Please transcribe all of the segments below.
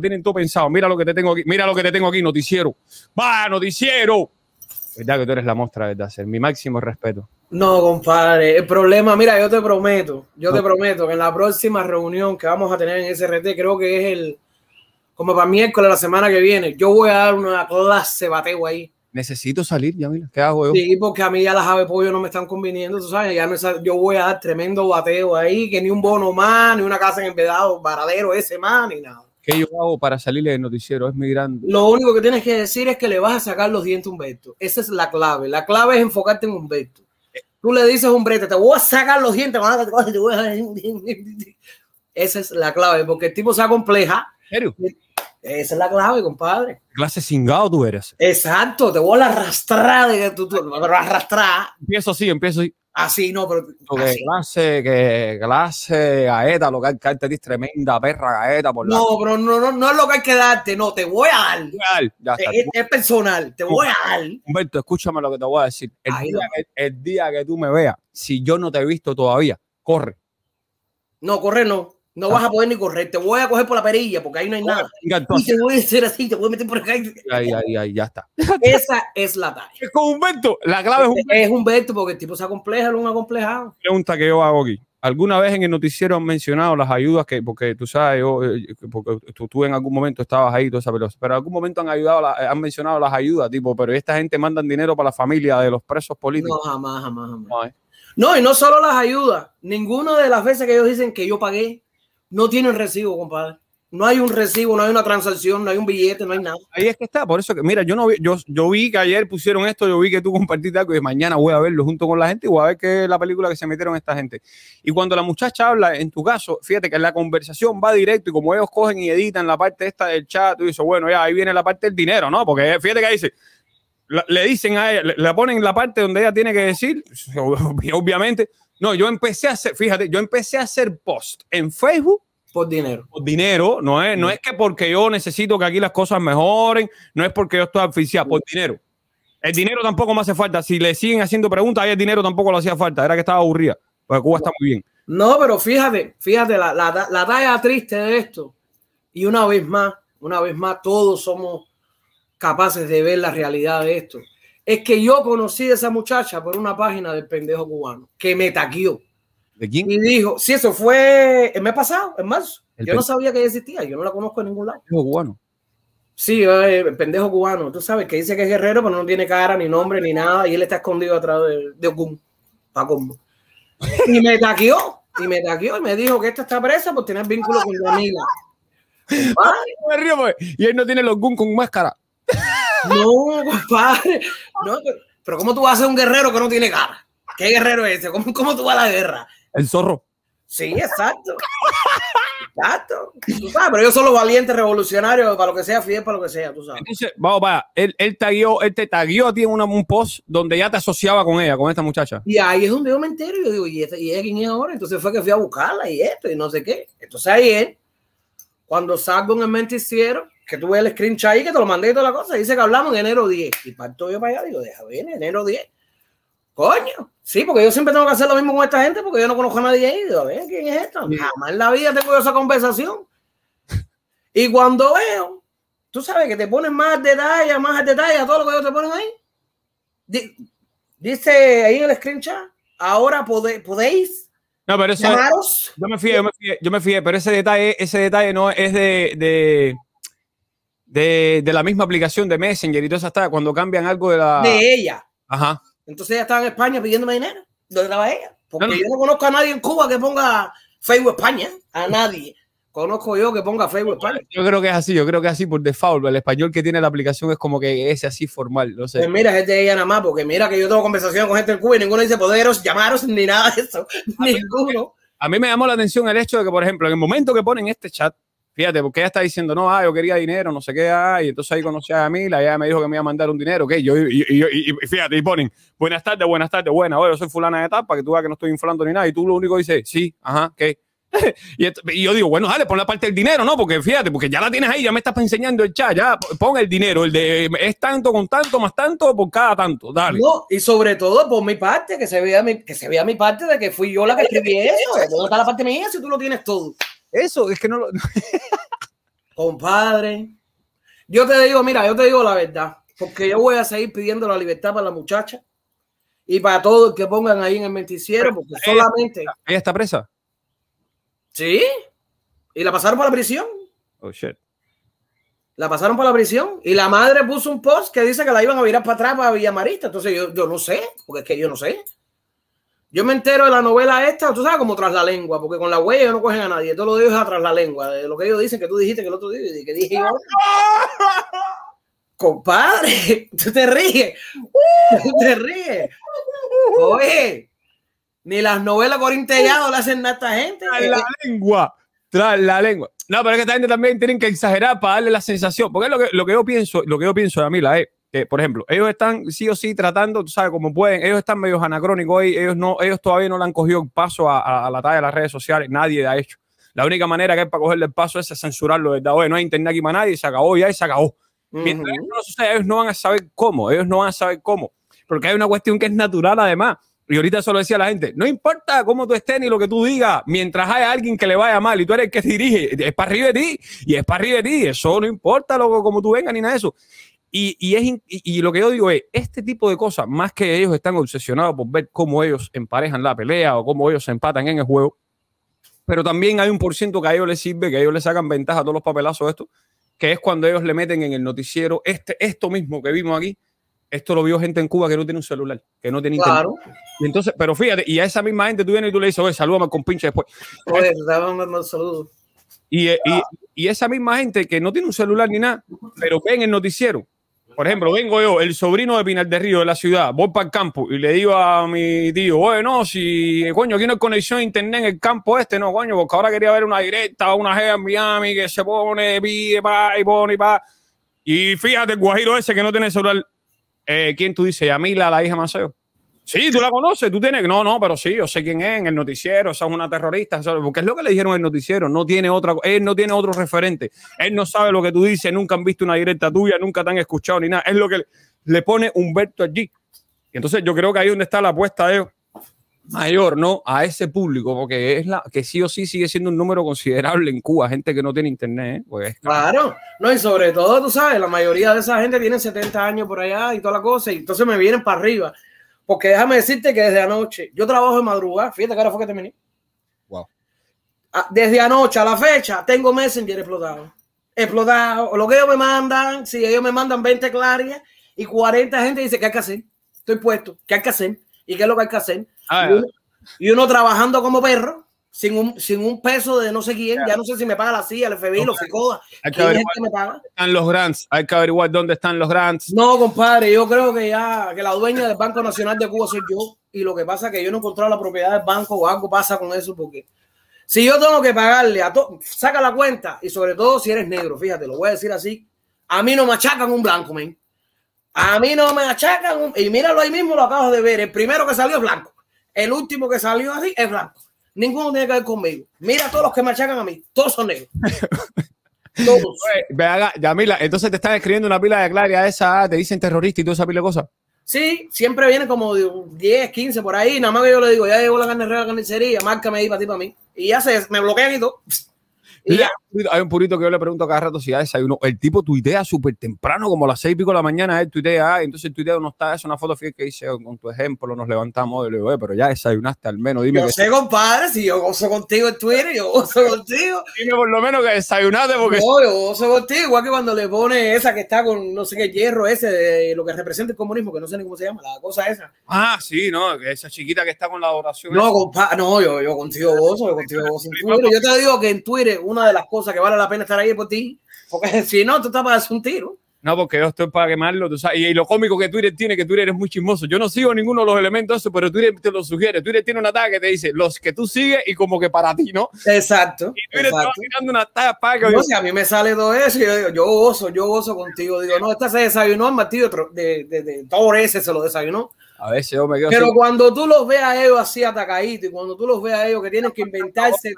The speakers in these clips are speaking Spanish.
tienen todo pensado. Mira lo que te tengo aquí. Mira lo que te tengo aquí, noticiero. Va, noticiero. Verdad que tú eres la mostra, de hacer. mi máximo respeto. No, compadre. El problema, mira, yo te prometo, yo te prometo que en la próxima reunión que vamos a tener en SRT, creo que es el, como para miércoles la semana que viene, yo voy a dar una clase bateo ahí. Necesito salir, ya mira, ¿qué hago yo? Sí, porque a mí ya las aves pollo no me están conviniendo, tú sabes, ya no yo voy a dar tremendo bateo ahí, que ni un bono más, ni una casa en el pedado, varadero ese más, ni nada. ¿Qué yo hago para salirle de noticiero? Es muy grande. Lo único que tienes que decir es que le vas a sacar los dientes a Humberto. Esa es la clave. La clave es enfocarte en un Humberto. Tú le dices a Humberto, te voy a sacar los dientes, te voy a... Esa es la clave, porque el tipo sea compleja. Esa es la clave, compadre. Clase cingado tú eres. Exacto, te voy a arrastrar. De que arrastrar. Empiezo así, empiezo así. Así no, pero. clase, que clase, gaeta, lo que darte es tremenda perra gaeta. Por no, pero no, no, no es lo que hay que darte, no, te voy a dar. es, personal, te voy a dar. Humberto, escúchame lo que te voy a decir. el día que tú me veas, si yo no te he visto todavía, corre. No, corre no. No vas ah. a poder ni correr, te voy a coger por la perilla porque ahí no hay oh, nada. Y te voy a hacer así, te voy a meter por acá. Ahí, ahí, ahí, ya está. Esa es la tarea. Es con Humberto, la clave es Humberto. Este es Humberto porque el tipo se acompleja, lo han acomplejado. Pregunta que yo hago aquí. ¿Alguna vez en el noticiero han mencionado las ayudas que, porque tú sabes, yo, eh, eh, porque tú, en algún momento estabas ahí, toda esa pero en algún momento han ayudado, eh, han mencionado las ayudas, tipo, pero esta gente mandan dinero para la familia de los presos políticos. No, jamás, jamás, jamás. no y no solo las ayudas, ninguna de las veces que ellos dicen que yo pagué, no tiene un recibo, compadre. No hay un recibo, no hay una transacción, no hay un billete, no hay nada. Ahí es que está, por eso que, mira, yo no vi, yo, yo vi que ayer pusieron esto, yo vi que tú compartiste algo y mañana voy a verlo junto con la gente y voy a ver qué es la película que se metieron esta gente. Y cuando la muchacha habla, en tu caso, fíjate que la conversación va directo y como ellos cogen y editan la parte esta del chat, tú dices, bueno, ya ahí viene la parte del dinero, ¿no? Porque fíjate que dice, le dicen a ella, le, ponen la parte donde ella tiene que decir, obviamente, no, yo empecé a hacer, fíjate, yo empecé a hacer post en Facebook. Por dinero. Por dinero, no es, no mm. es que porque yo necesito que aquí las cosas mejoren, no es porque yo estoy asfixiado, por mm. dinero. El dinero tampoco me hace falta. Si le siguen haciendo preguntas, ahí el dinero tampoco lo hacía falta. Era que estaba aburrida. Porque Cuba está muy bien. No, pero fíjate, fíjate, la, la, la talla triste de esto. Y una vez más, una vez más, todos somos capaces de ver la realidad de esto es que yo conocí a esa muchacha por una página del pendejo cubano que me taqueó. ¿De quién? Y dijo, sí, eso fue el mes pasado, en marzo. yo no sabía que ella existía, yo no la conozco en ningún lado. Pendejo cubano. Sí, eh, el pendejo cubano, tú sabes, que dice que es guerrero, pero no tiene cara, ni nombre, ni nada, y él está escondido atrás de, de Y me taqueó, y me taqueó, y me dijo que esta está presa por tener vínculo con Danila. Pues. Y él no tiene los Gun con máscara. No, compadre. pero ¿cómo tú vas a ser un guerrero que no tiene cara? ¿Qué guerrero es ese? ¿Cómo, tú vas a la guerra? El zorro. Sí, exacto. Exacto. Tú sabes, pero yo soy los valientes revolucionarios para lo que sea, fiel para lo que sea, tú sabes. Entonces, vamos, para, él, él, él te tagueó a ti en un post donde ya te asociaba con ella, con esta muchacha. Y ahí es donde yo me entero y yo digo, ¿y, esta, y ella quién es ahora? Entonces fue que fui a buscarla y esto y no sé qué. Entonces ahí es, cuando salgo en el menticiero, que tú ves el screenshot ahí, que te lo mandé y toda la cosa, dice que hablamos en enero 10. Y parto yo para allá, digo, deja bien, enero 10. Coño, sí, porque yo siempre tengo que hacer lo mismo con esta gente porque yo no conozco a nadie ahí. Digo, a ver, ¿quién es esto? Jamás en la vida tengo yo esa conversación. Y cuando veo, tú sabes que te ponen más detalles, más detalles a todo lo que ellos te ponen ahí. Dice ahí en el screenshot, ahora pode, podéis no, pero eso. Yo me fui, yo me fui, pero ese detalle, ese detalle no es de, de, la misma aplicación de Messenger y todo eso hasta cuando cambian algo de la. De ella. Ajá. Entonces ella estaba en España pidiéndome dinero. ¿Dónde estaba ella? Porque yo no conozco a nadie en Cuba que ponga Facebook España. A nadie. Conozco yo que ponga Facebook España. Yo creo que es así, yo creo que es así por default. El español que tiene la aplicación es como que es así formal, no sé. Pues mira, es de ella nada más, porque mira que yo tengo conversación con gente en Cuba y ninguno dice poderos, llamaros, ni nada de eso. ninguno. a mí me llamó la atención el hecho de que, por ejemplo, en el momento que ponen este chat, Fíjate, porque ella está diciendo, no, ah, yo quería dinero, no sé qué, ah, y entonces ahí conocí a Mila, ella me dijo que me iba a mandar un dinero, qué yo, y, fíjate, y ponen, buenas tardes, buenas tardes, buenas. oye, yo soy fulana de etapa, que tú veas que no estoy inflando ni nada, y tú lo único dices, sí, ajá, ¿qué? y, yo digo, bueno, dale, pon la parte del dinero, ¿no? Porque fíjate, porque ya la tienes ahí, ya me estás enseñando el chat, ya pon el dinero, el de es tanto con tanto, más tanto por cada tanto, dale. No, y sobre todo por mi parte, que se vea mi, que se vea mi parte de que fui yo la que escribí eso, no está la parte mía si tú lo tienes todo. Eso es que no lo. Compadre, yo te digo, mira, yo te digo la verdad, porque yo voy a seguir pidiendo la libertad para la muchacha y para todo el que pongan ahí en el menticiero, porque ella, solamente. ¿Ella está presa? Sí, y la pasaron para la prisión. Oh shit. La pasaron para la prisión y la madre puso un post que dice que la iban a virar para atrás para Villamarista. Entonces yo, yo no sé, porque es que yo no sé. Yo me entero de la novela esta, tú sabes, como tras la lengua, porque con la huella no cogen a nadie. Todo lo digo es tras la lengua, de lo que ellos dicen, que tú dijiste, que el otro día, que dije yo. Compadre, tú te ríes, ¡Uh! tú te ríes. Oye, ni las novelas integrado le hacen a esta gente. Tras la lengua, tras la lengua. No, pero es que esta gente también tienen que exagerar para darle la sensación, porque es lo que, lo que yo pienso, lo que yo pienso de Amila es, eh por ejemplo, ellos están sí o sí tratando, tú sabes, como pueden, ellos están medio anacrónicos hoy, ellos, no, ellos todavía no le han cogido el paso a, la talla de las redes sociales, nadie la ha hecho. La única manera que hay para cogerle el paso es censurarlo, no hay internet aquí para nadie, se acabó ya y se acabó. ellos no van a saber cómo, ellos no van a saber cómo, porque hay una cuestión que es natural además. Y ahorita lo decía la gente, no importa cómo tú estés ni lo que tú digas, mientras haya alguien que le vaya mal y tú eres el que dirige, es para arriba de ti y es para arriba de ti, eso no importa lo, cómo tú vengas ni nada de eso. Y, y, es, y, lo que yo digo es, este tipo de cosas, más que ellos están obsesionados por ver cómo ellos emparejan la pelea o cómo ellos se empatan en el juego, pero también hay un por ciento que a ellos les sirve, que a ellos les sacan ventaja a todos los papelazos de esto, que es cuando ellos le meten en el noticiero este, esto mismo que vimos aquí, esto lo vio gente en Cuba que no tiene un celular, que no tiene internet. Y entonces, pero fíjate, y a esa misma gente tú vienes y tú le dices, oye, salúdame con pinche después. Oye, y, y, y esa misma gente que no tiene un celular ni nada, pero en el noticiero por ejemplo, vengo yo, el sobrino de Pinal de Río, de la ciudad, voy para el campo y le digo a mi tío, bueno, si, coño, aquí no hay conexión a internet en el campo este, no, coño, porque ahora quería ver una directa, una G en Miami que se pone, pide, pa, y pone, pa. Y fíjate, el guajiro ese que no tiene celular, eh, ¿quién tú dices? Yamila, la hija Maceo. Sí, tú la conoces, tú tienes. No, no, pero sí, yo sé quién es, en el noticiero, esa es una terrorista, porque es lo que le dijeron en el noticiero, no tiene otra, él no tiene otro referente, él no sabe lo que tú dices, nunca han visto una directa tuya, nunca te han escuchado ni nada, es lo que le pone Humberto allí. entonces yo creo que ahí donde está la apuesta de mayor, ¿no? A ese público, porque es la que sí o sí sigue siendo un número considerable en Cuba, gente que no tiene internet. ¿eh? Pues claro, no, y sobre todo, tú sabes, la mayoría de esa gente tiene 70 años por allá y toda la cosa, y entonces me vienen para arriba. Porque déjame decirte que desde anoche, yo trabajo de madrugada, fíjate que ahora fue que terminé. Wow. Ah, desde anoche a la fecha tengo Messenger explotado. Explotado. Lo que ellos me mandan, si ellos me mandan 20 clarias y 40 gente dice que hay que hacer. Estoy puesto, que hay que hacer y qué es lo que hay que hacer. Ah, y uno trabajando como perro sin un, sin un peso de no sé quién. Ya no sé si me paga la CIA, el FBI, los FICODA. Hay que averiguar me paga? Están los grants. Hay que averiguar dónde están los grants. No, compadre, yo creo que ya que la dueña del Banco Nacional de Cuba soy yo. Y lo que pasa es que yo no he encontrado la propiedad del banco o algo pasa con eso porque si yo tengo que pagarle a todos saca la cuenta y sobre todo si eres negro, fíjate, lo voy a decir así. A mí no me achacan un blanco, men. A mí no me achacan un... Y míralo ahí mismo, lo acabo de ver. El primero que salió es blanco. El último que salió así es blanco. Ninguno tiene que ver conmigo. Mira todos los que me a mí. Todos son negros. todos. Yamila, entonces te están escribiendo una pila de claria esa, ah, te dicen terrorista y toda esa pila de cosas. Sí, siempre viene como 10, 15 por ahí. Nada más que yo le digo, ya llevo la carne real, la carnicería, márcame ahí para ti, para mí. Y ya se me bloquean y todo hay un purito que yo le pregunto cada rato si hay desayuno. El tipo tu idea súper temprano, como a las seis y pico de la mañana, él tuitea, idea ah, entonces tu idea no está, es una foto que hice oh, con tu ejemplo nos levantamos, y le digo, pero ya desayunaste al menos, dime. Yo sé, compadre, si yo gozo contigo en Twitter, yo oso contigo. Dime por lo menos que desayunaste porque... No, yo contigo, igual que cuando le pone esa que está con no sé qué hierro ese, de lo que representa el comunismo, que no sé ni cómo se llama, la cosa esa. Ah, sí, no, esa chiquita que está con la adoración. No, compadre, no, yo, yo contigo contigo Yo te digo que en Twitter una de las cosas que vale la pena estar ahí por ti, porque si no, tú estás para hacer un tiro. No, porque yo estoy para quemarlo, tú sabes. Y, lo cómico que Twitter tiene, que Twitter es muy chismoso. Yo no sigo ninguno de los elementos eso, pero Twitter te lo sugiere. Twitter tiene una tag que te dice los que tú sigues y como que para ti, ¿no? Exacto. Y Twitter tirando una tag para que. a mí me sale todo eso, y yo digo, yo oso, yo oso contigo. Digo, no, esta se desayunó al de, de, de, todo ese se lo desayunó. A veces yo me quedo Pero cuando tú los veas a ellos así atacaditos y cuando tú los veas a ellos que tienen que inventarse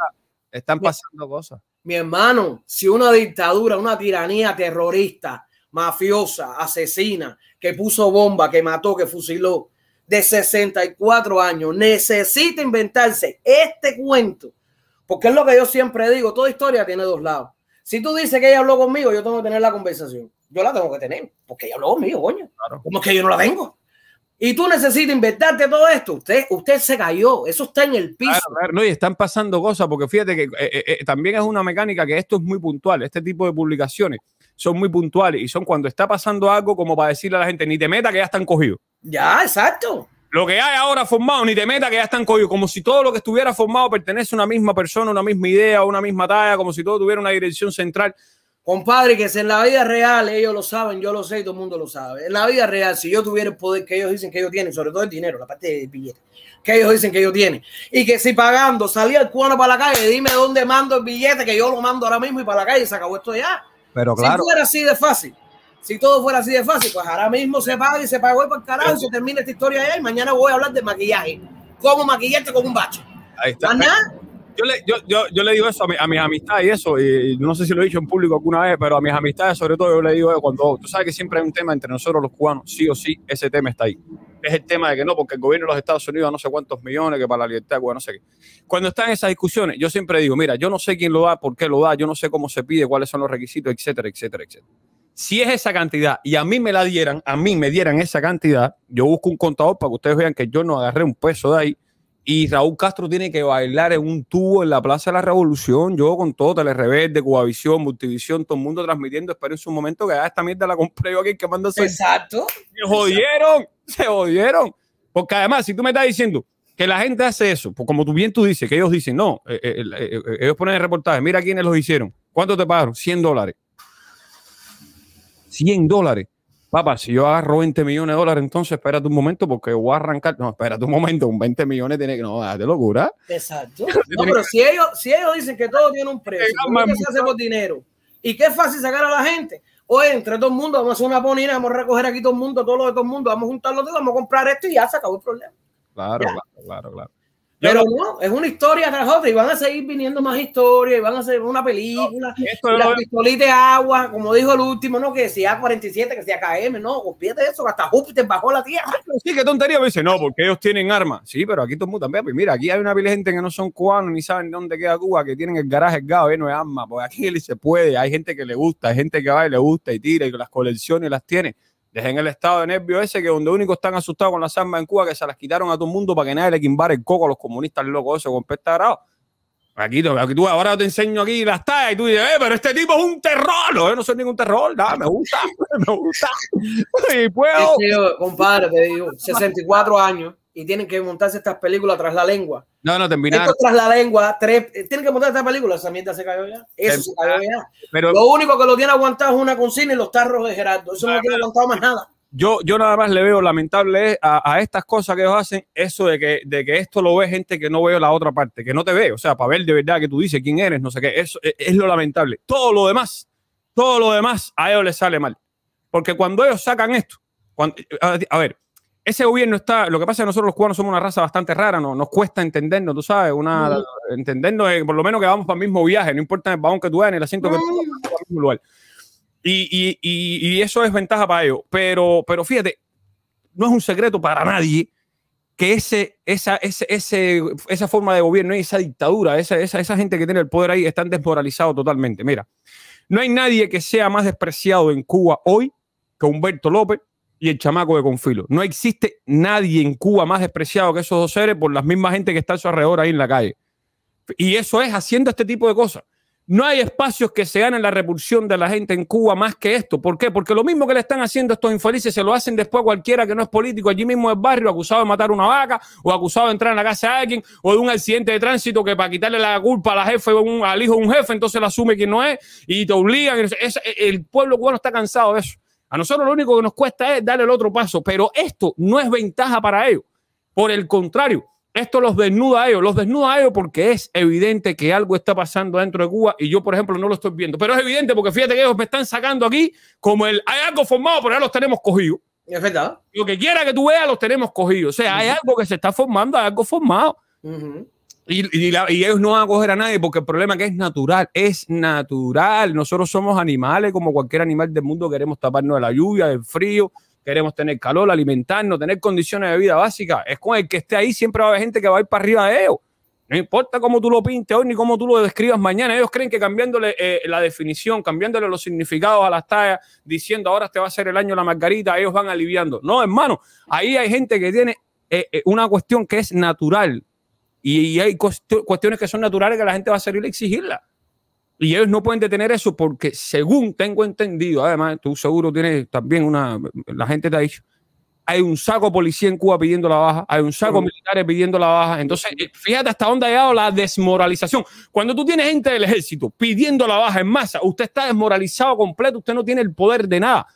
están pasando cosas. Mi hermano, si una dictadura, una tiranía terrorista, mafiosa, asesina, que puso bomba, que mató, que fusiló, de 64 años, necesita inventarse este cuento. Porque es lo que yo siempre digo, toda historia tiene dos lados. Si tú dices que ella habló conmigo, yo tengo que tener la conversación. Yo la tengo que tener, porque ella habló conmigo, coño. ¿Cómo es que yo no la tengo? Y tú necesitas inventarte todo esto. Usted, usted se cayó, eso está en el piso. No, y están pasando cosas, porque fíjate que eh, eh, eh, también es una mecánica que esto es muy puntual, este tipo de publicaciones son muy puntuales y son cuando está pasando algo como para decirle a la gente, ni te meta que ya están cogidos. Ya, exacto. Lo que hay ahora formado, ni te meta que ya están cogidos, como si todo lo que estuviera formado pertenece a una misma persona, una misma idea, una misma talla, como si todo tuviera una dirección central. Compadre, que es en la vida real, ellos lo saben, yo lo sé y todo el mundo lo sabe. En la vida real, si yo tuviera el poder que ellos dicen que ellos tienen, sobre todo el dinero, la parte del billete, que ellos dicen que ellos tienen, y que si pagando salía el cuano para la calle, dime dónde mando el billete, que yo lo mando ahora mismo y para la calle se acabó esto ya. Pero claro. Si fuera así de fácil, si todo fuera así de fácil, pues ahora mismo se paga y se pagó el carajo, se termina esta historia y mañana voy a hablar de maquillaje. ¿Cómo maquillarte con un bache? Ahí está yo le, yo, yo, yo le digo eso a, mi, mis amistades y eso, y no sé si lo he dicho en público alguna vez, pero a mis amistades sobre todo yo le digo cuando tú sabes que siempre hay un tema entre nosotros los cubanos, sí o sí, ese tema está ahí. Es el tema de que no, porque el gobierno de los Estados Unidos no sé cuántos millones, que para la libertad de no sé qué. Cuando están esas discusiones, yo siempre digo, mira, yo no sé quién lo da, por qué lo da, yo no sé cómo se pide, cuáles son los requisitos, etcétera, etcétera, etcétera. Si es esa cantidad y a mí me la dieran, a mí me dieran esa cantidad, yo busco un contador para que ustedes vean que yo no agarré un peso de ahí, y Raúl Castro tiene que bailar en un tubo en la Plaza de la Revolución, yo con todo, Cuba Cubavisión, Multivisión, todo el mundo transmitiendo, espero en su momento que esta mierda la compré yo aquí que Exacto. Se jodieron, se jodieron. Porque además, si tú me estás diciendo que la gente hace eso, pues como tú bien tú dices, que ellos dicen, no, eh, eh, eh, ellos ponen el reportaje, mira quiénes los hicieron, ¿cuánto te pagaron? 100 dólares. 100 dólares. Papá, si yo agarro 20 millones de dólares, entonces espérate un momento porque voy a arrancar. No, espérate un momento, un 20 millones tiene que. No, de locura. Exacto. No, pero si ellos, si ellos dicen que todo tiene un precio, ¿qué se hace por dinero? ¿Y qué es fácil sacar a la gente? O entre todo el mundo, vamos a hacer una ponina, vamos a recoger aquí todo el mundo, todo lo de todo el mundo, vamos a juntarlo todo, vamos a comprar esto y ya se acabó el problema. Claro, claro, claro, claro. Pero no, es una historia tras otra y van a seguir viniendo más historias, y van a hacer una película, la las de agua, como dijo el último, no que si A47, que si Km, no, olvídate eso, hasta Júpiter bajó la tierra. Ah, sí, qué tontería, me dice, no, porque ellos tienen armas. Sí, pero aquí todo también, mira, aquí hay una gente que no son cubanos ni saben dónde queda Cuba, que tienen el garaje el gado, eh, no es arma, porque aquí se puede, hay gente que le gusta, hay gente que va y le gusta y tira y las colecciones las tiene. Dejen el estado de nervio ese que donde únicos están asustados con las armas en Cuba que se las quitaron a todo el mundo para que nadie le quimbara el coco a los comunistas locos esos con pestagrado. Aquí, aquí tú, ahora te enseño aquí las tallas y tú dices, eh, pero este tipo es un terror. Yo no soy ningún terror, nada, me gusta, me gusta. Y este compadre, te digo, 64 años y tienen que montarse estas películas tras la lengua. No, no, terminaron. Esto tras la lengua, tres, eh, tienen que montar estas película Esa se cayó ya. Eso em, se cayó ya. Pero, lo único que lo tiene aguantado es una cocina y los tarros de Gerardo. Eso no, ah, tiene aguantado más nada. Yo, yo nada más le veo lamentable a, a, estas cosas que ellos hacen, eso de que, de que esto lo ve gente que no veo la otra parte, que no te ve. O sea, para ver de verdad que tú dices quién eres, no sé qué. Eso e, es, lo lamentable. Todo lo demás, todo lo demás a ellos les sale mal. Porque cuando ellos sacan esto, eh, a ver, ese gobierno está, lo que pasa es que nosotros los cubanos somos una raza bastante rara, nos cuesta entendernos, tú sabes, una, por lo menos que vamos para el mismo viaje, no importa el vagón que tú en el asiento que tú veas, el Y, eso es ventaja para ellos. Pero, pero fíjate, no es un secreto para nadie que ese, esa, ese, esa forma de gobierno y esa dictadura, esa, esa, esa gente que tiene el poder ahí, están desmoralizados totalmente. Mira, no hay nadie que sea más despreciado en Cuba hoy que Humberto López y el chamaco de Confilo. No existe nadie en Cuba más despreciado que esos dos seres por las misma gente que está a su alrededor ahí en la calle. Y eso es haciendo este tipo de cosas. No hay espacios que se ganen la repulsión de la gente en Cuba más que esto. ¿Por qué? Porque lo mismo que le están haciendo a estos infelices se lo hacen después a cualquiera que no es político allí mismo del barrio, acusado de matar una vaca, o acusado de entrar en la casa de alguien, o de un accidente de tránsito que para quitarle la culpa a la jefe, al hijo de un jefe, entonces le asume quien no es, y te obligan. el pueblo cubano está cansado de eso. A nosotros lo único que nos cuesta es darle el otro paso, pero esto no es ventaja para ellos. Por el contrario, esto los desnuda a ellos, los desnuda a ellos porque es evidente que algo está pasando dentro de Cuba y yo, por ejemplo, no lo estoy viendo. Pero es evidente porque fíjate que ellos me están sacando aquí como el hay algo formado, pero ya los tenemos cogidos. Lo que quiera que tú veas, los tenemos cogidos. O sea, hay algo que se está formando, hay algo formado. Y, ellos no van a coger a nadie porque el problema es que es natural, es natural. Nosotros somos animales como cualquier animal del mundo, queremos taparnos de la lluvia, del frío, queremos tener calor, alimentarnos, tener condiciones de vida básicas. Es con el que esté ahí, siempre va a haber gente que va a ir para arriba de ellos. No importa cómo tú lo pintes hoy ni cómo tú lo describas mañana. Ellos creen que cambiándole eh, la definición, cambiándole los significados a las tallas, diciendo ahora te este va a ser el año la margarita, ellos van aliviando. No, hermano, ahí hay gente que tiene eh, eh, una cuestión que es natural y, hay cuestiones que son naturales que la gente va a salir a exigirla. Y ellos no pueden detener eso porque, según tengo entendido, además, tú seguro tienes también una. La gente te ha dicho. Hay un saco policía en Cuba pidiendo la baja, hay un saco mm. militares pidiendo la baja. Entonces, eh, fíjate hasta dónde ha llegado la desmoralización. Cuando tú tienes gente del ejército pidiendo la baja en masa, usted está desmoralizado completo, usted no tiene el poder de nada.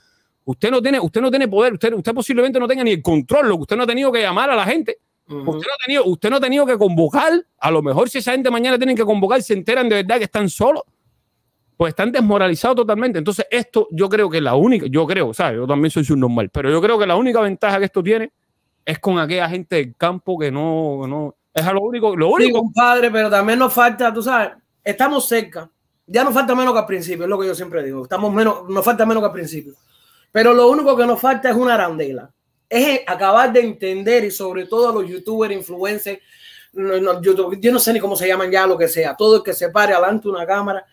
Usted no tiene, usted no tiene poder, usted, usted posiblemente no tenga ni el control, lo que usted no ha tenido que llamar a la gente usted, no ha tenido, usted no tenido que convocar. A lo mejor si esa gente mañana tienen que convocar, se enteran de verdad que están solos. Pues están desmoralizados totalmente. Entonces, esto yo creo que es la única, yo creo, ¿sabes? Yo también soy subnormal, pero yo creo que la única ventaja que esto tiene es con aquella gente del campo que no, no es lo único, lo único. Sí, compadre, pero también nos falta, tú sabes, estamos cerca. Ya nos falta menos que al principio, es lo que yo siempre digo. Estamos menos, nos falta menos que al principio. Pero lo único que nos falta es una arandela es acabar de entender y sobre todo los youtubers, influencers, yo, no sé ni cómo se llaman ya, lo que sea, todo el que se pare adelante una cámara,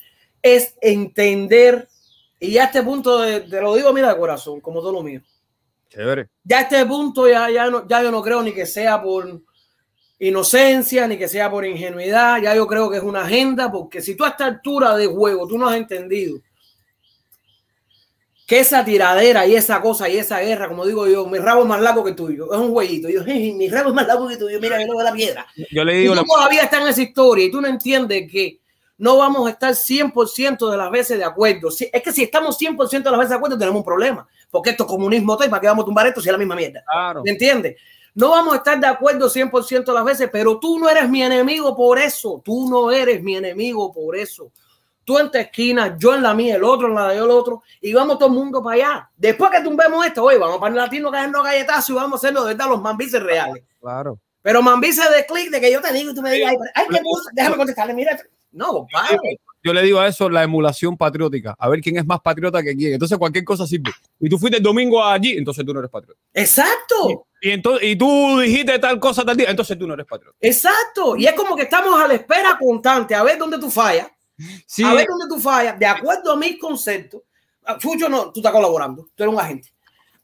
es entender, y a este punto de, te lo digo, mira corazón, como todo lo mío. Ya a este punto ya, no, ya yo no creo ni que sea por inocencia, ni que sea por ingenuidad, ya yo creo que es una agenda, porque si tú a esta altura de juego tú no has entendido esa tiradera y esa cosa y esa guerra, como digo yo, mi rabo es más largo que tuyo, es un huellito. Yo, mi rabo es más largo que tuyo, mira, yo no de la piedra. Yo le digo. todavía está en esa historia y tú no entiendes que no vamos a estar 100% de las veces de acuerdo. Es que si estamos 100% de las veces de acuerdo, tenemos un problema. Porque esto es comunismo, ¿para qué vamos a tumbar esto si es la misma mierda? ¿Me entiendes? No vamos a estar de acuerdo 100% de las veces, pero tú no eres mi enemigo por eso. Tú no eres mi enemigo por eso tú en tu esquina, yo en la mía, el otro en la de yo, el otro, y vamos todo el mundo para allá. Después que tumbemos esto, hoy vamos para el latino cayendo galletazos y vamos a hacerlo los mambices reales. Claro. Pero mambices de clic, de que yo te digo y tú me digas, ay, qué déjame contestarle, mira. No, compadre. Yo le digo a eso la emulación patriótica. A ver quién es más patriota que quién. Entonces cualquier cosa sirve. Y tú fuiste el domingo allí, entonces tú no eres patriota. Exacto. Y, entonces, y tú dijiste tal cosa tal día, entonces tú no eres patriota. Exacto. Y es como que estamos a la espera constante, a ver dónde tú fallas a ver dónde tú fallas, de acuerdo a mis conceptos. Ah, Fucho, no, tú estás colaborando, tú eres un agente.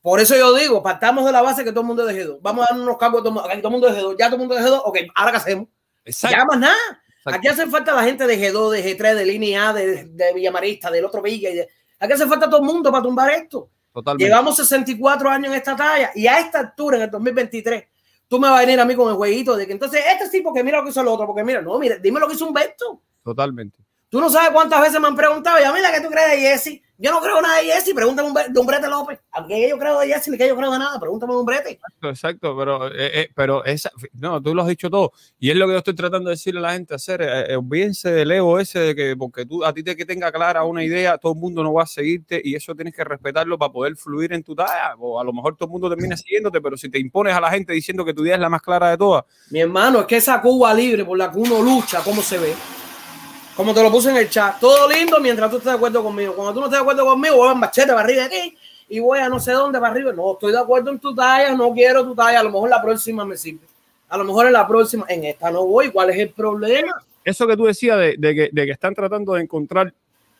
Por eso yo digo, partamos de la base que todo el mundo es de G2. Vamos a dar unos cargos todo, el mundo es G2. Ya todo el mundo es G2. Ok, ahora qué hacemos. Ya más nada. Aquí hace falta la gente de G2, de G3, de línea A, de, de Villamarista, del otro Villa. Aquí hace falta todo el mundo para tumbar esto. Totalmente. Llevamos 64 años en esta talla y a esta altura, en el 2023, tú me vas a venir a mí con el jueguito de que entonces este tipo porque mira lo que hizo el otro, porque mira, no, mira, dime lo que hizo un Humberto. Totalmente. Tú no sabes cuántas veces me han preguntado, ¿Y a mí la que tú crees de Jesse? Yo no creo nada de Jesse, pregúntame un, de Umbrete López. ¿Qué yo creo de Jesse? Ni que yo creo de nada, pregúntame un Brete. Exacto, pero, eh, eh, pero esa, no, tú lo has dicho todo. Y es lo que yo estoy tratando de decirle a la gente hacer. Eh, olvídense del ego ese de que porque tú a ti te que tenga clara una idea, todo el mundo no va a seguirte y eso tienes que respetarlo para poder fluir en tu talla O a lo mejor todo el mundo termina siguiéndote, pero si te impones a la gente diciendo que tu idea es la más clara de todas. Mi hermano, es que esa Cuba libre por la que uno lucha, ¿cómo se ve? Como te lo puse en el chat, todo lindo mientras tú estés de acuerdo conmigo. Cuando tú no estés de acuerdo conmigo, voy a machete para arriba de aquí y voy a no sé dónde para arriba. No, estoy de acuerdo en tu talla, no quiero tu talla. A lo mejor la próxima me sirve. A lo mejor en la próxima, en esta no voy. ¿Cuál es el problema? Eso que tú decías de, que, están tratando de encontrar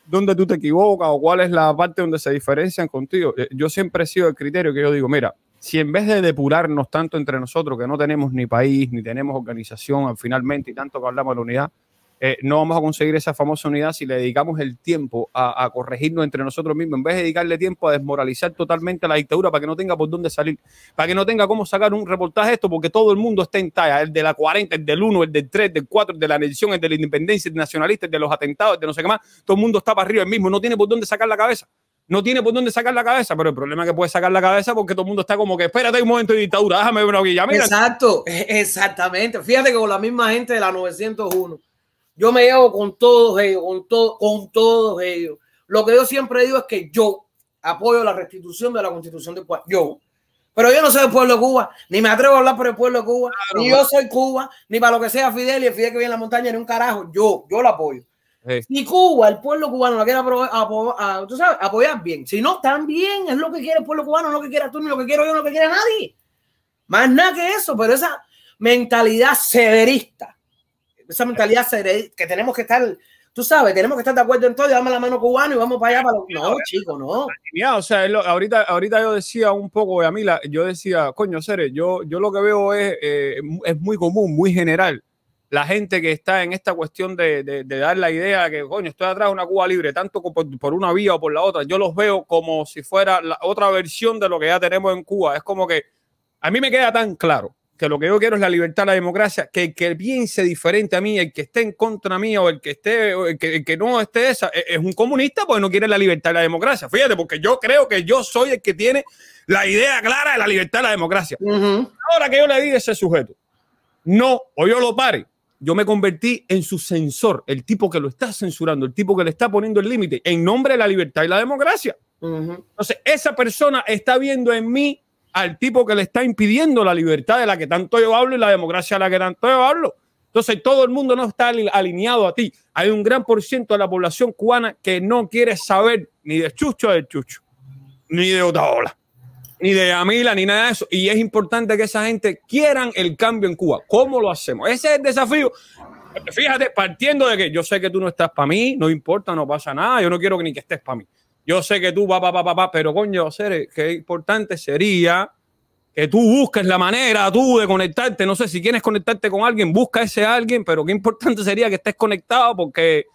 dónde tú te equivocas o cuál es la parte donde se diferencian contigo. Eh, yo siempre he sido el criterio que yo digo, mira, si en vez de depurarnos tanto entre nosotros, que no tenemos ni país, ni tenemos organización, finalmente, y tanto que hablamos de la unidad, eh, no vamos a conseguir esa famosa unidad si le dedicamos el tiempo a, corregirnos entre nosotros mismos, en vez de dedicarle tiempo a desmoralizar totalmente a la dictadura para que no tenga por dónde salir, para que no tenga cómo sacar un reportaje de esto, porque todo el mundo está en talla, el de la 40, el del 1, el del 3, el del 4, el de la elección, el de la independencia, el nacionalista, el de los atentados, el de no sé qué más, todo el mundo está para arriba el mismo, no tiene por dónde sacar la cabeza. No tiene por dónde sacar la cabeza, pero el problema es que puede sacar la cabeza porque todo el mundo está como que espérate un momento de dictadura, déjame ver una guilla. Mira. Exacto, exactamente. Fíjate que con la misma gente de la 901 yo me llevo con todos ellos, con, todo, con todos ellos. Lo que yo siempre digo es que yo apoyo la restitución de la constitución de Cuba. Yo. Pero yo no soy el pueblo de Cuba, ni me atrevo a hablar por el pueblo de Cuba, ni yo soy Cuba, ni para lo que sea Fidel y Fidel que viene en la montaña, ni un carajo. Yo, yo lo apoyo. ni Cuba, el pueblo cubano la quiere apoyar, apoyar bien. Si no, también es lo que quiere el pueblo cubano, no lo que quiera tú, ni lo que quiero yo, no lo que quiera nadie. Más nada que eso, pero esa mentalidad severista esa mentalidad que tenemos que estar, tú sabes, tenemos que estar de acuerdo en todo y la mano cubano y vamos para allá. Para No, chico, no. o sea, ahorita, ahorita yo decía un poco, a mí yo decía, coño, Cere, yo, yo lo que veo es, eh, es muy común, muy general. La gente que está en esta cuestión de, de, dar la idea que, coño, estoy atrás de una Cuba libre, tanto por, una vía o por la otra, yo los veo como si fuera la otra versión de lo que ya tenemos en Cuba. Es como que a mí me queda tan claro que lo que yo quiero es la libertad, la democracia, que el que piense diferente a mí, el que esté en contra mí o el que esté, que, no esté esa, e, es un comunista porque no quiere la libertad, la democracia. Fíjate, porque yo creo que yo soy el que tiene la idea clara de la libertad, la democracia. Ahora que yo le diga a ese sujeto, no, o yo lo pare, yo me convertí en su censor, el tipo que lo está censurando, el tipo que le está poniendo el límite en nombre de la libertad y la democracia. Entonces, esa persona está viendo en mí al tipo que le está impidiendo la libertad de la que tanto yo hablo y la democracia de la que tanto yo hablo. Entonces todo el mundo no está alineado a ti. Hay un gran por de la población cubana que no quiere saber ni de Chucho de Chucho, ni de Otaola, ni de Amila, ni nada de eso. Y es importante que esa gente quieran el cambio en Cuba. ¿Cómo lo hacemos? Ese es el desafío. Fíjate, partiendo de que yo sé que tú no estás para mí, no importa, no pasa nada, yo no quiero ni que estés para mí. Yo sé que tú papá, papá, papá, pero coño, ser, qué importante sería que tú busques la manera tú de conectarte. No sé si quieres conectarte con alguien, busca ese alguien, pero qué importante sería que estés conectado porque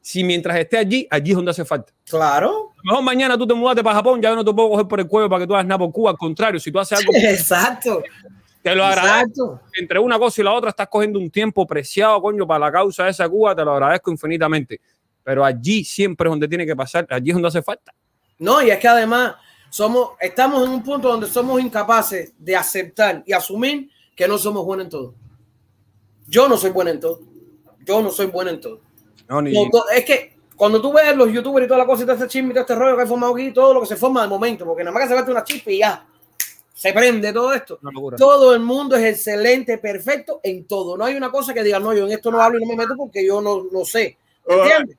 si mientras esté allí, allí es donde hace falta. Claro. A lo mejor mañana tú te mudaste para Japón, ya no te puedo coger por el cuello para que tú hagas nada por Cuba. Al contrario, si tú haces algo. Exacto. Te lo agradezco. Entre una cosa y la otra estás cogiendo un tiempo preciado, coño, para la causa de esa Cuba. Te lo agradezco infinitamente pero allí siempre es donde tiene que pasar, allí es donde hace falta. No, y es que además somos, estamos en un punto donde somos incapaces de aceptar y asumir que no somos buenos en todo. Yo no soy bueno en todo. Yo no soy bueno en todo. No, es que cuando tú ves los youtubers y toda la cosa y todo este chisme y todo este rollo que hay formado aquí, todo lo que se forma de momento, porque nada más que se mete una chispa y ya se prende todo esto. Todo el mundo es excelente, perfecto en todo. No hay una cosa que diga, no, yo en esto no hablo y no me meto porque yo no, no sé. Ah, ¿Entiendes?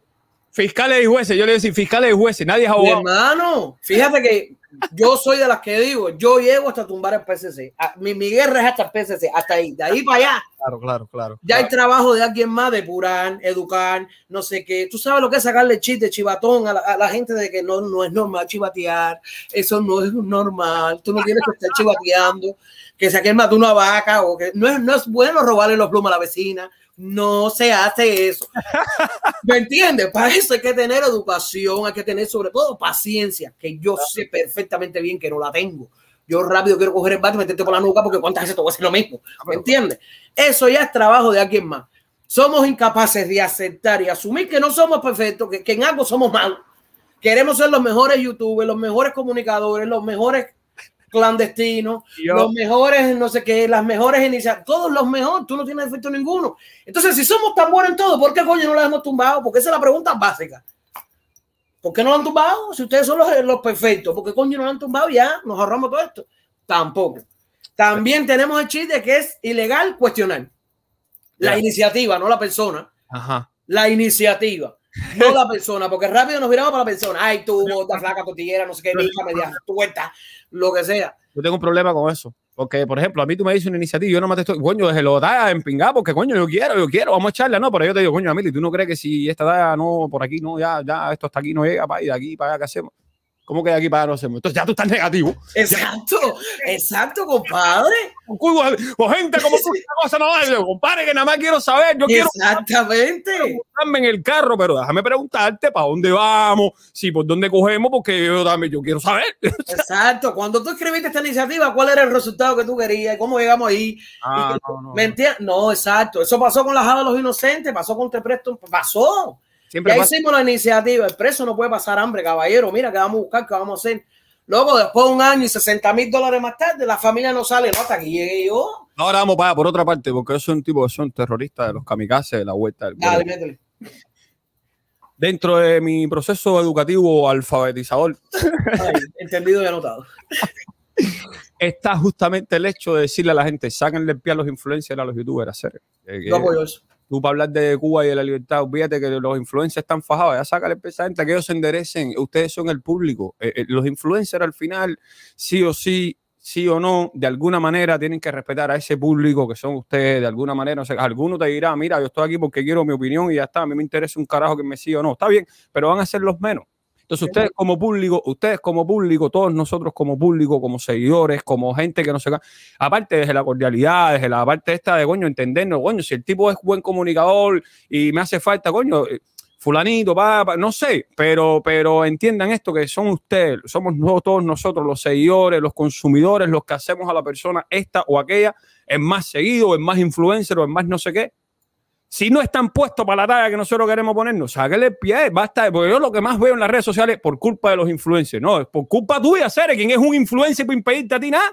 fiscales y jueces, yo le decía fiscales y jueces, nadie es abogado. hermano, fíjate que yo soy de las que digo, yo llego hasta tumbar el PCC. Ah, mi, mi guerra es hasta el PCC, hasta ahí, de ahí para allá. Claro, claro, claro. Ya hay trabajo de alguien más, de depurar, educar, no sé qué. Tú sabes lo que es sacarle chiste, chivatón a la, gente de que no, no es normal chivatear, eso no es normal, tú no tienes que estar chivateando, que se más de una vaca o que no es, no es bueno robarle los plumas a la vecina. No se hace eso. ¿Me entiendes? Para eso hay que tener educación, hay que tener sobre todo paciencia, que yo sé perfectamente bien que no la tengo. Yo rápido quiero coger el bate y meterte por la nuca porque cuántas veces te voy a hacer lo mismo. Ah, ¿Me entiendes? Eso ya es trabajo de alguien más. Somos incapaces de aceptar y asumir que no somos perfectos, que, que en algo somos malos. Queremos ser los mejores youtubers, los mejores comunicadores, los mejores clandestinos, los mejores, no sé qué, las mejores iniciativas, todos los mejores, tú no tienes efecto ninguno. Entonces, si somos tan buenos en todo, ¿por qué coño no las hemos tumbado? Porque esa es la pregunta básica. ¿Por qué no lo han tumbado? Si ustedes son los, perfectos, ¿por qué coño no lo han tumbado? Ya nos ahorramos todo esto. Tampoco. También tenemos el chiste que es ilegal cuestionar la iniciativa, no la persona. La iniciativa. No la persona, porque rápido nos miramos para la persona. Ay, tú, bota flaca, tortillera, no sé qué, media, tuerta, lo que sea. Yo tengo un problema con eso. Porque, por ejemplo, a mí tú me dices una iniciativa yo no te estoy, coño, desde lo da en pingá, porque coño, yo quiero, yo quiero, vamos a echarle, no, pero yo te digo, coño, Amili, ¿tú no crees que si esta da no, por aquí no, ya, ya, esto está aquí no llega, para ir de aquí, para ¿qué hacemos? ¿Cómo que de aquí para no Entonces ya tú estás negativo. Exacto, exacto, compadre. O gente como tú, cosa no compadre, que nada más quiero saber. Yo Exactamente. quiero Exactamente. en el carro, pero déjame preguntarte para dónde vamos, si por dónde cogemos, porque yo también yo quiero saber. Exacto, cuando tú escribiste esta iniciativa, ¿cuál era el resultado que tú querías? ¿Cómo llegamos ahí? Ah, no, no, ¿Me entiendes. no, exacto. Eso pasó con la Jada de los Inocentes, pasó con Te pasó. Siempre ahí hicimos la iniciativa, el preso no puede pasar hambre, caballero. Mira, que vamos a buscar, que vamos a hacer. Luego, después de un año y 60 mil dólares más tarde, la familia no sale, no, hasta aquí llegué yo. Ahora vamos para por otra parte, porque esos son tipos, son terroristas de los kamikazes de la vuelta del. Dale, Dentro de mi proceso educativo alfabetizador. entendido y anotado. está justamente el hecho de decirle a la gente, sáquenle el pie a los influencers, a los youtubers, hacer. Eh, apoyo eh, eso. Tú para hablar de Cuba y de la libertad, olvídate que los influencers están fajados, ya sácale el gente, que ellos se enderecen, ustedes son el público. Eh, eh, los influencers al final, sí o sí, sí o no, de alguna manera tienen que respetar a ese público que son ustedes, de alguna manera, no sea, alguno te dirá, mira, yo estoy aquí porque quiero mi opinión y ya está, a mí me interesa un carajo que me siga o no, está bien, pero van a ser los menos. Entonces ustedes como público, ustedes como público, todos nosotros como público, como seguidores, como gente que no se... Aparte desde la cordialidad, desde la parte esta de, coño, entendernos, coño, si el tipo es buen comunicador y me hace falta, coño, eh, fulanito, papá, no sé, pero, pero entiendan esto que son ustedes, somos todos nosotros los seguidores, los consumidores, los que hacemos a la persona esta o aquella, es más seguido, es más influencer o es más no sé qué, si no están puestos para la talla que nosotros queremos ponernos, sáquenle el pie, basta, porque yo lo que más veo en las redes sociales por culpa de los influencers, no, es por culpa tuya, Sere, quien es un influencer para impedirte a ti nada.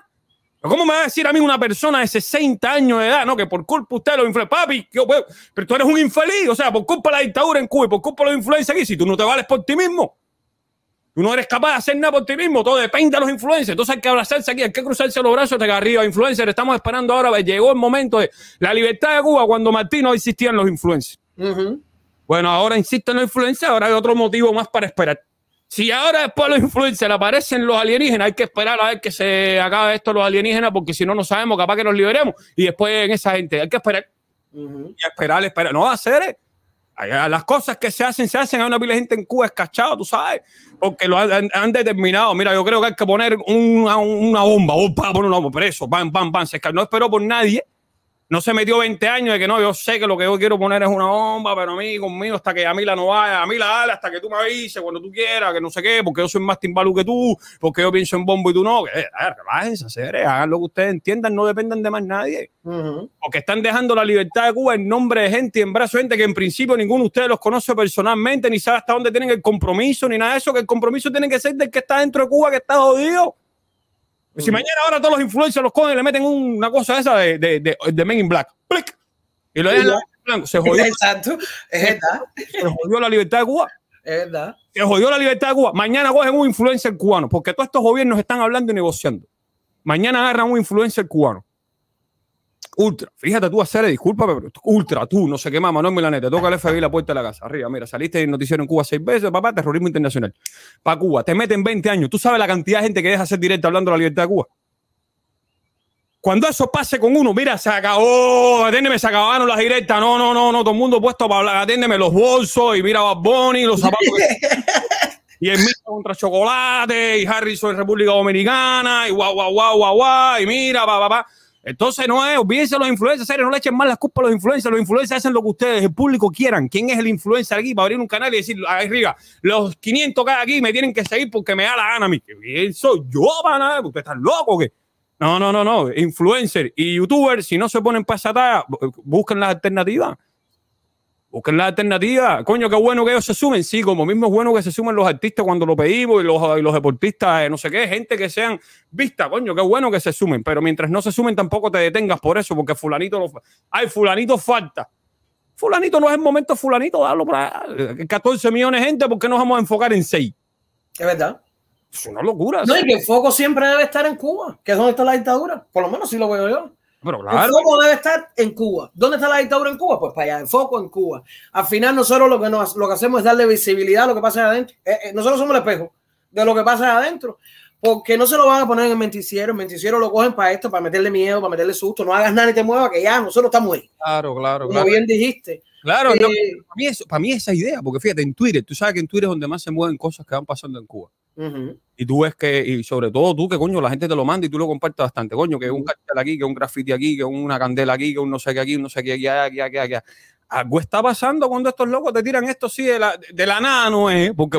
¿Cómo me va a decir a mí una persona de 60 años de edad, no, que por culpa usted los influencers, papi, yo, pero tú eres un infeliz, o sea, por culpa de la dictadura en Cuba y por culpa de los influencers aquí, si tú no te vales por ti mismo, Tú no eres capaz de hacer nada por ti mismo, todo depende de los influencers. Entonces hay que abrazarse aquí, hay que cruzarse los brazos de arriba, influencers. Estamos esperando ahora, llegó el momento de la libertad de Cuba cuando Martín no existían los influencers. Bueno, ahora insisten los influencers, ahora hay otro motivo más para esperar. Si ahora después los influencers aparecen los alienígenas, hay que esperar a ver que se acabe esto los alienígenas, porque si no, no sabemos, capaz que nos liberemos. Y después en esa gente, hay que esperar. Y esperar, esperar. No va a ser. Las cosas que se hacen, se hacen. a una pila de gente en Cuba escachado tú sabes, porque lo han, determinado. Mira, yo creo que hay que poner una, bomba, un pa, poner una bomba, preso, pam, pam, pam. Se no espero por nadie no se metió 20 años de que no, yo sé que lo que yo quiero poner es una bomba, pero a mí, conmigo, hasta que a mí la no vaya, a mí la dale, hasta que tú me avises cuando tú quieras, que no sé qué, porque yo soy más timbalu que tú, porque yo pienso en bombo y tú no. Que, a ah, ver, relájense, hagan lo que ustedes entiendan, no dependan de más nadie. o que Porque están dejando la libertad de Cuba en nombre de gente y en brazo de gente que en principio ninguno de ustedes los conoce personalmente, ni sabe hasta dónde tienen el compromiso, ni nada de eso, que el compromiso tiene que ser del que está dentro de Cuba, que está jodido. Si mañana ahora todos los influencers los cogen y le meten una cosa esa de, de, de, de Men in Black. Y lo dejan en blanco. Se jodió. Exacto. Es verdad. Se jodió la libertad de Cuba. Es verdad. Se jodió la libertad de Cuba. Mañana cogen un influencer cubano, porque todos estos gobiernos están hablando y negociando. Mañana agarran un influencer cubano. Ultra, fíjate tú, hacer eh, disculpa, pero ultra, tú, no sé qué más, Manuel Milanete, toca el FBI la puerta de la casa, arriba, mira, saliste en noticiero en Cuba seis veces, papá, terrorismo internacional. Para Cuba, te meten 20 años, tú sabes la cantidad de gente que deja ser directa hablando de la libertad de Cuba. Cuando eso pase con uno, mira, se acabó, aténdeme, se acabaron las directas, no, no, no, no, todo el mundo puesto para hablar, aténdeme los bolsos y mira a Bonnie, los zapatos. y el contra Chocolate, y Harrison en República Dominicana, y guau, guau, guau, guau, guau, y mira, papá, papá. Pa. Entonces, no es, olvídense los influencers, serio, no le echen más las culpas a los influencers. Los influencers hacen lo que ustedes, el público quieran. ¿Quién es el influencer aquí para abrir un canal y decir, ahí arriba, los 500 que hay aquí me tienen que seguir porque me da la gana a mí? yo van a ¿Usted está loco que No, no, no, no. Influencer y youtubers si no se ponen para buscan busquen las alternativas busquen la alternativa, Coño, qué bueno que ellos se sumen. Sí, como mismo es bueno que se sumen los artistas cuando lo pedimos y los, deportistas, eh, no sé qué, gente que sean vista. Coño, qué bueno que se sumen. Pero mientras no se sumen, tampoco te detengas por eso, porque fulanito lo, Ay, fulanito falta. Fulanito no es el momento, fulanito, darlo para 14 millones de gente, porque nos vamos a enfocar en 6? Es verdad. Es una locura. No, y que el foco siempre debe estar en Cuba, que es donde está la dictadura. Por lo menos sí lo veo yo. Pero claro. El foco debe estar en Cuba. ¿Dónde está la dictadura en Cuba? Pues para allá, el foco en Cuba. Al final nosotros lo que, nos, lo que hacemos es darle visibilidad a lo que pasa adentro. Eh, eh, nosotros somos el espejo de lo que pasa adentro. Porque no se lo van a poner en el menticiero. El menticiero lo cogen para esto, para meterle miedo, para meterle susto. No hagas nada y te muevas, que ya nosotros estamos ahí. Claro, claro. Como claro. bien dijiste. Claro, eh, para, mí para mí esa idea, porque fíjate, en Twitter, tú sabes que en Twitter es donde más se mueven cosas que van pasando en Cuba. Y tú ves que, y sobre todo tú, que coño, la gente te lo manda y tú lo compartes bastante, coño, que un cartel aquí, que un graffiti aquí, que una candela aquí, que un no sé qué aquí, un no sé qué aquí, ah, aquí, ah, aquí, ah, aquí. Algo está pasando cuando estos locos te tiran esto sí de la, de la nada, no es, porque,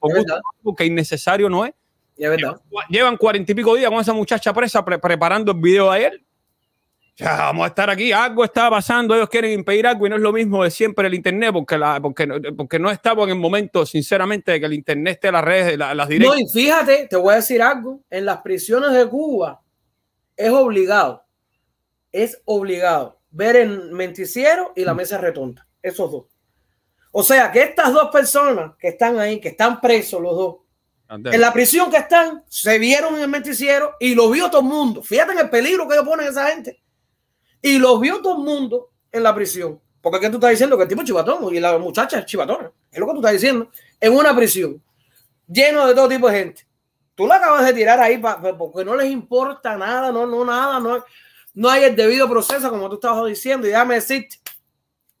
porque, es innecesario no es. es verdad. Llevan cuarenta y pico días con esa muchacha presa preparando el video a él ya, vamos a estar aquí, algo está pasando, ellos quieren impedir algo y no es lo mismo de siempre el Internet, porque, porque, porque no estamos en el momento, sinceramente, de que el Internet esté las redes, las directas. No, y fíjate, te voy a decir algo, en las prisiones de Cuba es obligado, es obligado ver el menticiero y la mm. mesa retonta, esos dos. O sea, que estas dos personas que están ahí, que están presos los dos, En la prisión que están, se vieron en el menticiero y lo vio todo el mundo. Fíjate en el peligro que ellos ponen a esa gente. Y los vio todo el mundo en la prisión. Porque ¿qué tú estás diciendo? Que el tipo es chivatón y la muchacha es chivatona. Es lo que tú estás diciendo. En una prisión lleno de todo tipo de gente. Tú la acabas de tirar ahí porque no les importa nada, no, no, nada, no, no hay el debido proceso como tú estabas diciendo. Y déjame decirte,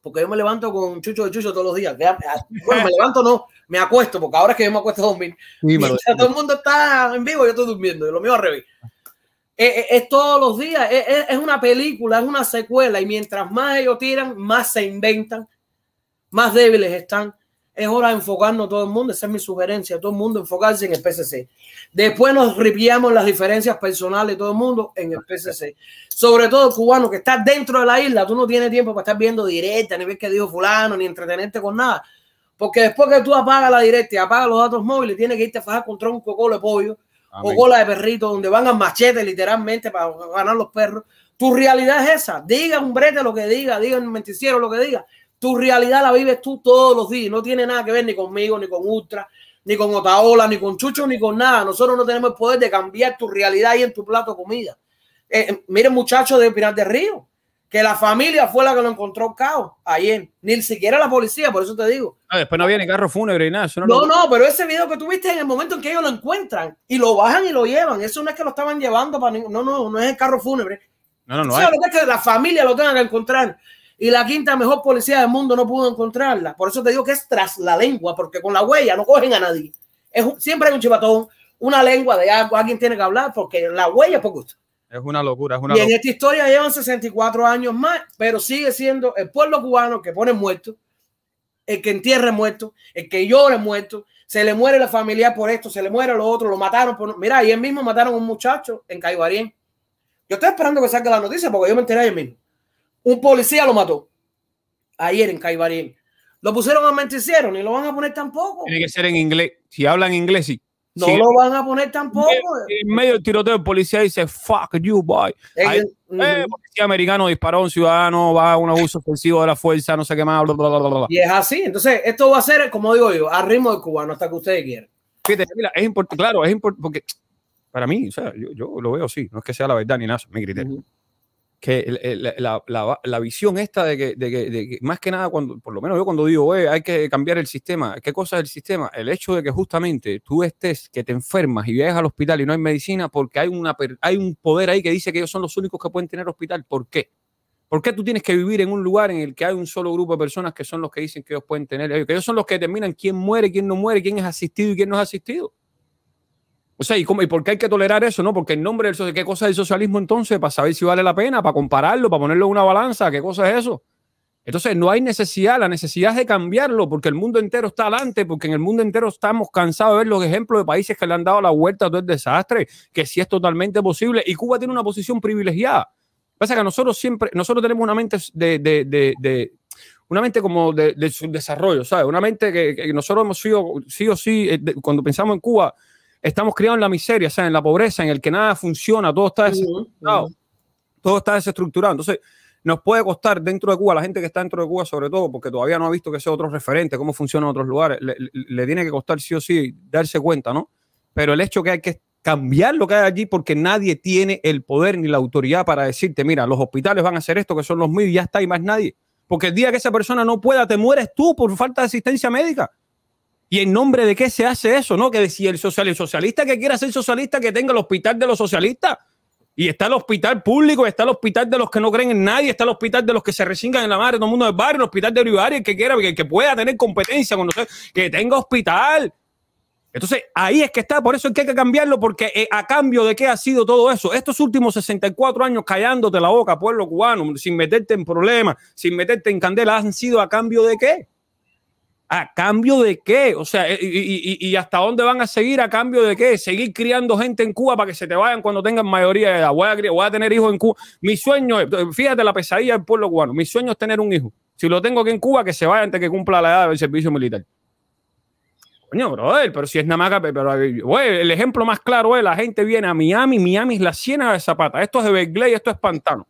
porque yo me levanto con chucho de chucho todos los días. Ah, bueno, me levanto, no, me acuesto, porque ahora es que yo me acuesto a dormir. todo el mundo está en vivo, yo estoy durmiendo, y lo mío al revés. Es, todos los días, es, una película, es una secuela y mientras más ellos tiran, más se inventan, más débiles están. Es hora de enfocarnos todo el mundo, esa es mi sugerencia, todo el mundo enfocarse en el PCC. Después nos ripiamos las diferencias personales, todo el mundo en el PCC. Sobre todo el cubano que está dentro de la isla, tú no tienes tiempo para estar viendo directa, ni ver qué dijo fulano, ni entretenerte con nada. Porque después que tú apagas la directa y apagas los datos móviles, tienes que irte a fajar contra un cocolo de pollo o cola de perrito, donde van a machete literalmente para ganar los perros. Tu realidad es esa. Diga un brete lo que diga, diga un menticiero lo que diga. Tu realidad la vives tú todos los días. No tiene nada que ver ni conmigo, ni con Ultra, ni con Otaola, ni con Chucho, ni con nada. Nosotros no tenemos el poder de cambiar tu realidad y en tu plato de comida. Eh, miren, muchachos de Pinar del Río que la familia fue la que lo encontró caos ayer, ni siquiera la policía, por eso te digo. Ah, después no había ni carro fúnebre y nada. no, no, pero ese video que tuviste en el momento en que ellos lo encuentran y lo bajan y lo llevan, eso no es que lo estaban llevando para ningún... No, no, no es el carro fúnebre. No, no, no. Es que la familia lo tenga que encontrar. Y la quinta mejor policía del mundo no pudo encontrarla. Por eso te digo que es tras la lengua, porque con la huella no cogen a nadie. Es, siempre hay un chivatón, una lengua de algo, alguien tiene que hablar, porque la huella es por gusto es una locura. Es una y en esta historia llevan 64 años más, pero sigue siendo el pueblo cubano que pone muerto, el que entierra muerto, el que llora muerto, se le muere la familia por esto, se le muere lo otro, lo mataron. Por... Mira, ayer mismo mataron a un muchacho en Caibarien. Yo estoy esperando que salga la noticia porque yo me enteré ayer mismo. Un policía lo mató ayer en Caibarien. Lo pusieron a menticiero y lo van a poner tampoco. Tiene que ser en inglés. Si hablan inglés, sí. No lo van a poner tampoco. En, medio del tiroteo, el policía dice, fuck you, boy. Eh, policía americano disparó a un ciudadano, va a un abuso ofensivo de la fuerza, no sé qué más, bla, bla, bla, Y es así. Entonces, esto va a ser, como digo yo, a ritmo de cubano, hasta que ustedes quieran. Fíjate, mira, es importante, claro, es importante, porque para mí, o sea, yo, lo veo así, no es que sea la verdad ni nada, es mi criterio que la, la, la visión esta de que, más que nada, cuando, por lo menos yo cuando digo, hay que cambiar el sistema, ¿qué cosa es el sistema? El hecho de que justamente tú estés, que te enfermas y viajes al hospital y no hay medicina porque hay, una, hay un poder ahí que dice que ellos son los únicos que pueden tener hospital. ¿Por qué? ¿Por qué tú tienes que vivir en un lugar en el que hay un solo grupo de personas que son los que dicen que ellos pueden tener, que ellos son los que determinan quién muere, quién no muere, quién es asistido y quién no es asistido? O sea, ¿y, por qué hay que tolerar eso? ¿No? Porque el nombre de ¿qué cosa es el socialismo entonces? Para saber si vale la pena, para compararlo, para ponerlo en una balanza, ¿qué cosa es eso? Entonces no hay necesidad, la necesidad es de cambiarlo porque el mundo entero está adelante, porque en el mundo entero estamos cansados de ver los ejemplos de países que le han dado la vuelta a todo el desastre, que sí es totalmente posible y Cuba tiene una posición privilegiada. Pasa que nosotros siempre, nosotros tenemos una mente de, de, de, de una mente como de, desarrollo ¿sabes? Una mente que nosotros hemos sido, sí o sí, eh, cuando pensamos en Cuba, estamos criados en la miseria, o sea, en la pobreza, en el que nada funciona, todo está desestructurado. Todo está desestructurado. Entonces, nos puede costar dentro de Cuba, la gente que está dentro de Cuba sobre todo, porque todavía no ha visto que sea otro referente, cómo funcionan otros lugares, le, le, tiene que costar sí o sí darse cuenta, ¿no? Pero el hecho que hay que cambiar lo que hay allí porque nadie tiene el poder ni la autoridad para decirte, mira, los hospitales van a hacer esto, que son los míos, y ya está, y más nadie. Porque el día que esa persona no pueda, te mueres tú por falta de asistencia médica. ¿Y en nombre de qué se hace eso? ¿No? Que si el, social, el socialista que quiera ser socialista, que tenga el hospital de los socialistas. Y está el hospital público, está el hospital de los que no creen en nadie, está el hospital de los que se resingan en la madre, todo el mundo del barrio, el hospital de Olivares, el que quiera, el que, pueda tener competencia, con nosotros, que tenga hospital. Entonces, ahí es que está, por eso es que hay que cambiarlo, porque eh, a cambio de qué ha sido todo eso, estos últimos 64 años callándote la boca, pueblo cubano, sin meterte en problemas, sin meterte en candela, han sido a cambio de qué? ¿A cambio de qué? O sea, eh, y, hasta dónde van a seguir? ¿A cambio de qué? Seguir criando gente en Cuba para que se te vayan cuando tengan mayoría de edad. Voy a, tener hijos en Cuba. Mi sueño es, fíjate la pesadilla del pueblo cubano, mi sueño es tener un hijo. Si lo tengo aquí en Cuba, que se vaya antes que cumpla la edad del servicio militar. Coño, brother, pero si es nada más pero, eh, el ejemplo más claro es la gente viene a Miami, Miami es la siena de Zapata. Esto es de Begley, esto es pantano.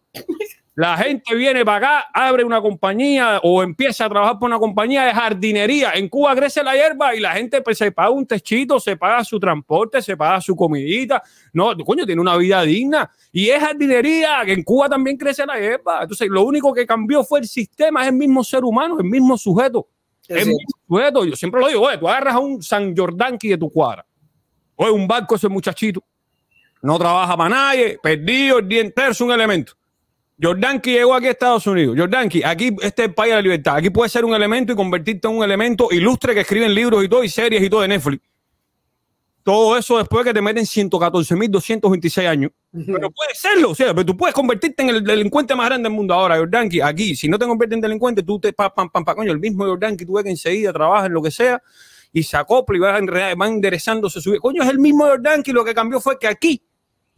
La gente viene para acá, abre una compañía o empieza a trabajar por una compañía de jardinería. En Cuba crece la hierba y la gente pues, se paga un techito, se paga su transporte, se paga su comidita. No, coño, tiene una vida digna. Y es jardinería, que en Cuba también crece la hierba. Entonces, lo único que cambió fue el sistema, es el mismo ser humano, el mismo sujeto. El mismo sujeto, yo siempre lo digo, oye, tú agarras a un San Jordanqui de tu cuadra. Oye, un barco ese muchachito. No trabaja para nadie, perdido el día entero, es un elemento Jordanqui llegó aquí a Estados Unidos. Jordanqui, aquí este es el país de la libertad. Aquí puede ser un elemento y convertirte en un elemento ilustre que escriben libros y todo, y series y todo de Netflix. Todo eso después que te meten 114.226 años. Pero puede serlo, o sea, pero tú puedes convertirte en el delincuente más grande del mundo ahora, Jordanqui. Aquí, si no te conviertes en delincuente, tú te pam, pam, pam, coño, el mismo Jordanki, tú ves que enseguida trabaja en lo que sea y se acopla y va, enderezándose su vida. Coño, es el mismo Jordanki, lo que cambió fue que aquí,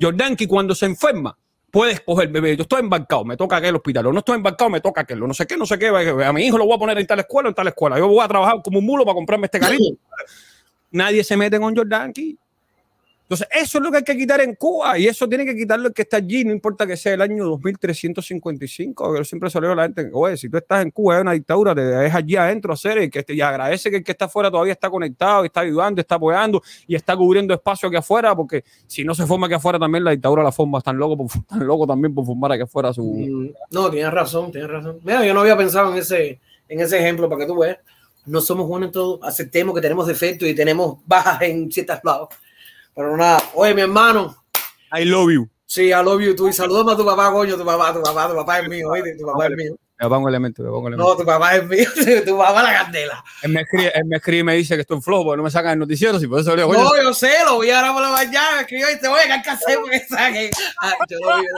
Jordanqui, cuando se enferma, puedes coger, bebé, yo estoy embarcado, me toca aquel hospital, o no estoy embarcado, me toca aquel, no sé qué, no sé qué, a mi hijo lo voy a poner en tal escuela, en tal escuela, yo voy a trabajar como un mulo para comprarme este carrito. Nadie se mete con Jordan aquí. Entonces, eso es lo que hay que quitar en Cuba y eso tiene que quitarlo el que está allí, no importa que sea el año 2355. que siempre salió la gente, oye, si tú estás en Cuba, es una dictadura, te dejas allí adentro hacer y, que, y agradece que el que está afuera todavía está conectado, está ayudando, está apoyando y está cubriendo espacio aquí afuera, porque si no se forma aquí afuera también la dictadura la forma, están locos por, también por formar aquí afuera su... Mm, no, tienes razón, tienes razón. Mira, yo no había pensado en ese, en ese ejemplo para que tú veas. No somos buenos en todo, aceptemos que tenemos defectos y tenemos bajas en ciertas lados pero nada, oye, mi hermano. I love you. Sí, I love you. Tú y saludos a tu papá, coño, tu papá, tu papá, tu papá es mío, oye, tu papá es mío. Me pongo elemento, me pongo elemento. No, tu papá es mío, tu papá la candela. Él me escribe, me y me dice que estoy en flojo porque no me sacan el noticiero, si por eso le digo, No, yo sé, lo voy ahora por la mañana, me escribió y te voy a hacer porque saque. yo lo vi, yo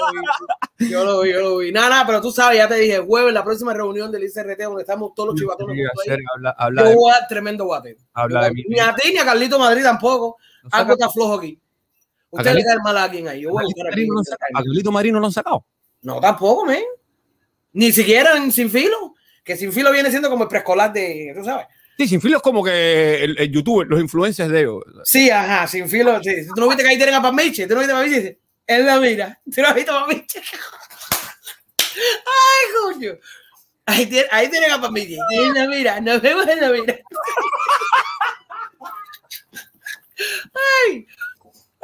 lo vi. Yo lo vi, Nada, nada, pero tú sabes, ya te dije, jueves, la próxima reunión del ICRT donde estamos todos los chivatones. yo voy a tremendo guate. Ni a ti ni a Carlito Madrid tampoco. Algo está flojo aquí. Usted le da el mal a alguien ahí. Carlito Madrid no lo han sacado. No, tampoco, men. Ni siquiera en Sin Filo, que Sin Filo viene siendo como el preescolar de, tú sabes. Sí, Sin Filo es como que el, youtuber, los influencers de Sí, ajá, Sin Filo. Sí. ¿Tú no viste que ahí tienen a Pamiche? ¿Tú no viste a Pamiche? es la mira. ¿Tú no viste a Pamiche? ¡Ay, coño! Ahí, ahí tienen a Pamiche. En la mira. Nos vemos en la mira. ¡Ay!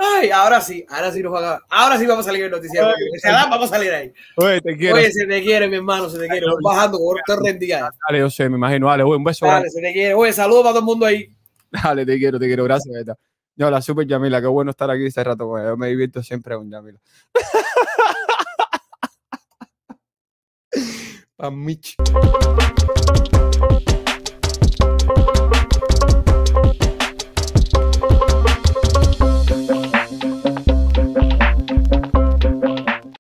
Ay, ahora sí, ahora sí nos va a, ahora sí vamos a salir el noticiero. vamos a salir ahí. Oye, te quiero. Oye, se te quiere, mi hermano, se te quiere. Ay, bajando, te rendía. Dale, yo sé, me imagino. Dale, un beso. Dale, se te quiere. Oye, saludos para todo el mundo ahí. Dale, te quiero, te quiero. Gracias, Beta. No, la super Yamila, qué bueno estar aquí este rato Yo me divierto siempre con Yamila. Mich.